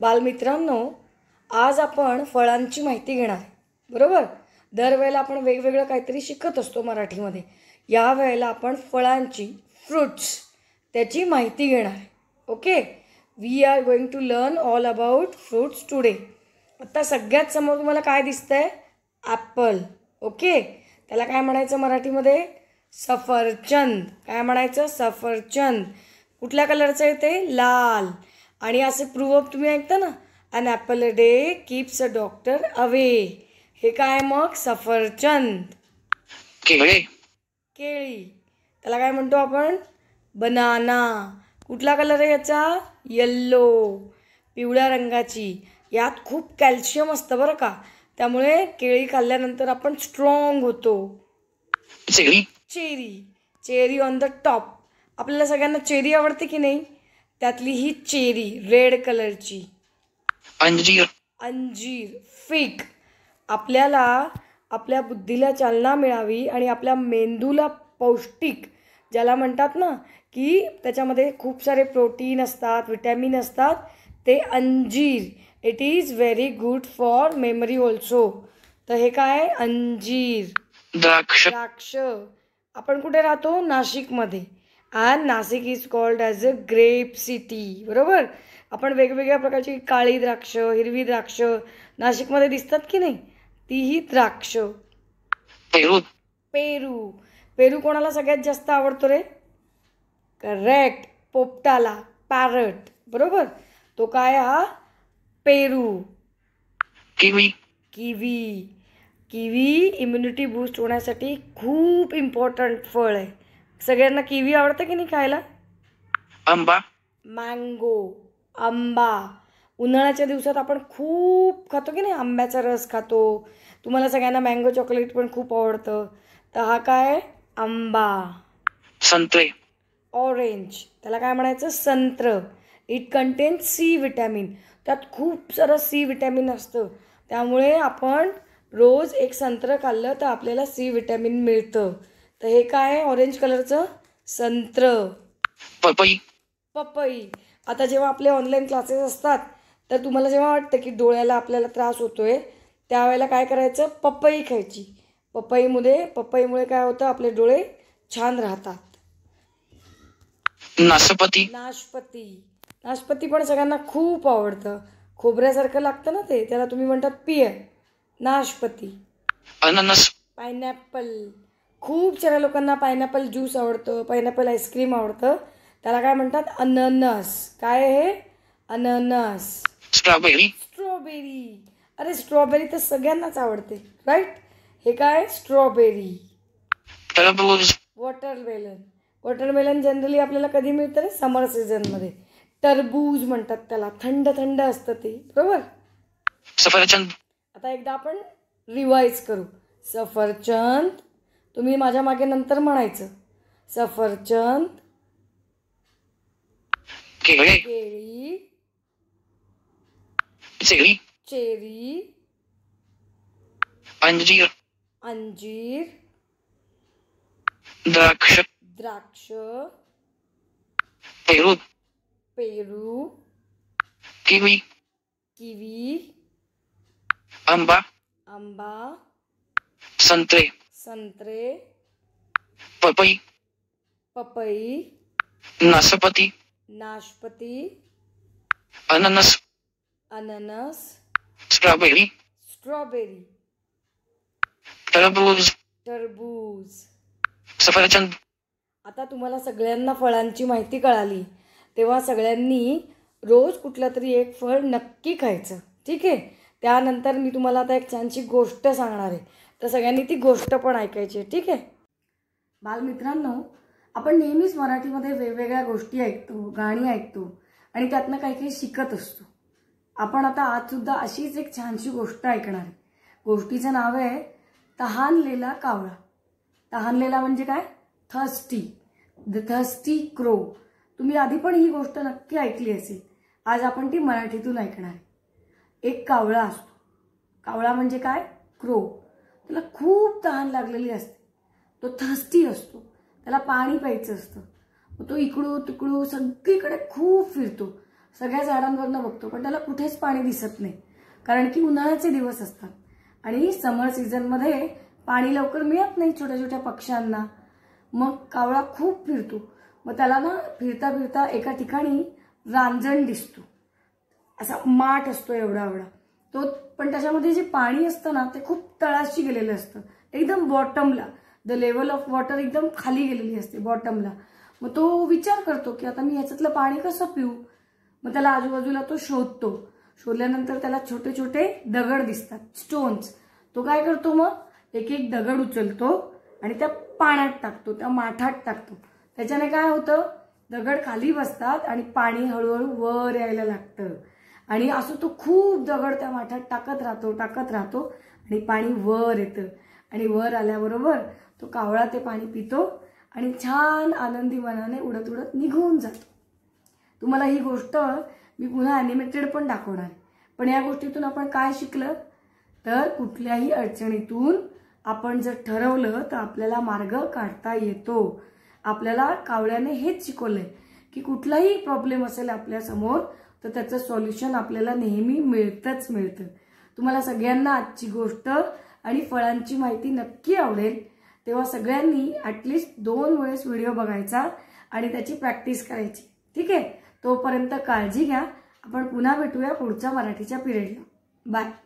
बालमित्रांनो आज आपण फळांची माहिती घेणार बरोबर दरवेळेला आपण वेगवेगळं काहीतरी शिकत असतो मराठीमध्ये या वेळेला आपण फळांची फ्रूट्स त्याची माहिती घेणार okay we are going to learn all about fruits today आता सगळ्यात समोर तुम्हाला काय दिसतं आहे ॲपल ओके त्याला काय म्हणायचं मराठीमध्ये सफरचंद काय म्हणायचं सफरचंद कुठल्या कलरचं आहे ते लाल आणि असे अप तुम्ही ऐकता ना an apple a day keeps a doctor away हे काय मग सफरचंद केळी त्याला काय म्हणतो आपण बनाना कुठला कलर आहे याचा येल्लो पिवळ्या रंगाची यात खूप कॅल्शियम असतं बरं का त्यामुळे केळी खाल्ल्यानंतर आपण स्ट्रॉंग होतो cherry cherry on the top आपल्याला सगळ्यांना चेरी आवडते की नाही त्यातली ही चेरी रेड कलरची अंजीर अंजीर फिक आपल्याला आपल्या बुद्धीला चालना मिळावी आणि आपल्या मेंदूला पौष्टिक ज्याला म्हणतात ना की त्याच्यामध्ये खूप सारे प्रोटीन असतात विटॅमिन असतात ते अंजीर it is very good for memory also तर हे काय अंजीर द्राक्ष द्राक्ष आपण कुठे राहतो नाशिकमध्ये and Nashik is called as a grape city बरोबर आपण वेगवेगळ्या प्रकारची काळी द्राक्ष हिरवी द्राक्ष नाशिकमध्ये दिसतात की नाही तीही द्राक्ष पेरू पेरू पेरू कोणाला सगळ्यात जास्त आवडतो रे करेक्ट पोपटाला पॅरट बरोबर तो काय हा पेरू kiwi kiwi kiwi immunity boost होण्यासाठी खूप इम्पॉर्टंट फळ आहे सगळ्यांना किवी आवडतं की नाही खायला आंबा मँगो आंबा उन्हाळ्याच्या दिवसात आपण खूप खातो की नाही आंब्याचा रस खातो तुम्हाला सगळ्यांना मँगो चॉकलेट पण खूप आवडतं तर हा काय आंबा संत्रे ऑरेंज त्याला काय म्हणायचं संत्र इट कंटेन सी विटॅमिन त्यात खूप सारं सी विटॅमिन असतं त्यामुळे आपण रोज एक संत्र खाल्लं तर आपल्याला सी विटॅमिन मिळतं तर हे काय आहे ऑरेंज कलरचं संत्र पपई पपई आता जेव्हा आपले ऑनलाईन क्लासेस असतात तर तुम्हाला जेव्हा वाटतं की डोळ्याला आपल्याला त्रास होतोय त्यावेळेला काय करायचं पपई खायची पपईमुळे पपईमुळे काय होतं आपले डोळे छान राहतात नाशपती नाशपती नाशपती पण सगळ्यांना खूप आवडतं खोबऱ्यासारखं लागतं ना ते त्याला तुम्ही म्हणतात पिय नाशपती अननस पायनॅपल खूप साऱ्या लोकांना पायनॅपल ज्यूस आवडतं पायनॅपल आईस्क्रीम आवडतं त्याला काय म्हणतात अननस काय हे अननस स्ट्रॉबेरी स्ट्रॉबेरी अरे स्ट्रॉबेरी तर सगळ्यांनाच आवडते राईट हे काय स्ट्रॉबेरी वॉटरमेलन वॉटरमेलन जनरली आपल्याला कधी मिळतं रे समर मध्ये टरबूज म्हणतात त्याला थंड थंड असतं ते बरोबर सफरचंद आता एकदा आपण रिवाइज करू सफरचंद तुम्ही माझ्या मागे नंतर म्हणायचं सफरचंद केळी चेरी अंजीर अंजीर द्राक्ष द्राक्ष पेरू पेरू किवी किवी आंबा आंबा संत्रे संत्रे पपई पपई नाशपती नाशपती अननस अननस स्ट्रॉबेरी स्ट्रॉबेरी टरबूज टरबूज सफरचंद आता तुम्हाला सगळ्यांना फळांची माहिती कळाली तेव्हा सगळ्यांनी रोज कुठलं तरी एक फळ नक्की खायचं ठीक आहे त्यानंतर मी तुम्हाला आता एक छानशी गोष्ट सांगणार आहे तर सगळ्यांनी ती गोष्ट पण ऐकायची ठीक आहे बालमित्रांनो आपण नेहमीच मराठीमध्ये वेगवेगळ्या गोष्टी ऐकतो गाणी ऐकतो आणि त्यातनं काही काही शिकत असतो आपण आता आज सुद्धा अशीच एक छानशी गोष्ट ऐकणार आहे गोष्टीचं नाव आहे तहानलेला कावळा तहानलेला म्हणजे काय थस्टी द थस्टी क्रो तुम्ही आधी पण ही गोष्ट नक्की ऐकली असेल आज आपण ती मराठीतून ऐकणार आहे एक कावळा असतो कावळा म्हणजे काय क्रो त्याला खूप तहान लागलेली असते तो थस्टी असतो त्याला पाणी प्यायचं असतं मग तो इकडू तिकडू सगळीकडे खूप फिरतो सगळ्या झाडांवरनं बघतो पण त्याला कुठेच पाणी दिसत नाही कारण की उन्हाळ्याचे दिवस असतात आणि समर सीझनमध्ये पाणी लवकर मिळत नाही छोट्या छोट्या पक्ष्यांना मग कावळा खूप फिरतो मग त्याला ना फिरता फिरता एका ठिकाणी रांजण दिसतो असा माठ असतो एवढा एवढा तो पण त्याच्यामध्ये जे पाणी असतं ना ते खूप तळाशी गेलेलं असतं एकदम बॉटमला द लेवल ऑफ वॉटर एकदम खाली गेलेली असते बॉटमला मग तो विचार करतो की आता मी याच्यातलं पाणी कसं पिऊ मग त्याला आजूबाजूला तो शोधतो शोधल्यानंतर त्याला छोटे छोटे दगड दिसतात स्टोन्स तो काय करतो मग एक एक दगड उचलतो आणि त्या पाण्यात टाकतो त्या माठात टाकतो त्याच्याने काय होतं दगड खाली बसतात आणि पाणी हळूहळू वर यायला लागतं आणि असं तो खूप दगड त्या माठात टाकत राहतो टाकत राहतो आणि पाणी वर येतं आणि वर आल्याबरोबर तो कावळा ते पाणी पितो आणि छान आनंदी मनाने उडत उडत निघून जातो तुम्हाला ही गोष्ट मी पुन्हा ॲनिमेटेड पण दाखवणार पण या गोष्टीतून आपण काय शिकलं तर कुठल्याही अडचणीतून आपण जर ठरवलं तर आपल्याला मार्ग काढता येतो आपल्याला कावळ्याने हेच शिकवलंय की कुठलाही प्रॉब्लेम असेल आपल्यासमोर तर त्याचं सॉल्युशन आपल्याला नेहमी मिळतंच मिळतं तुम्हाला सगळ्यांना आजची गोष्ट आणि फळांची माहिती नक्की आवडेल तेव्हा सगळ्यांनी ॲटलिस्ट दोन वेळेस व्हिडिओ बघायचा आणि त्याची प्रॅक्टिस करायची ठीक आहे तोपर्यंत काळजी घ्या आपण पुन्हा भेटूया पुढच्या मराठीच्या पिरियडला बाय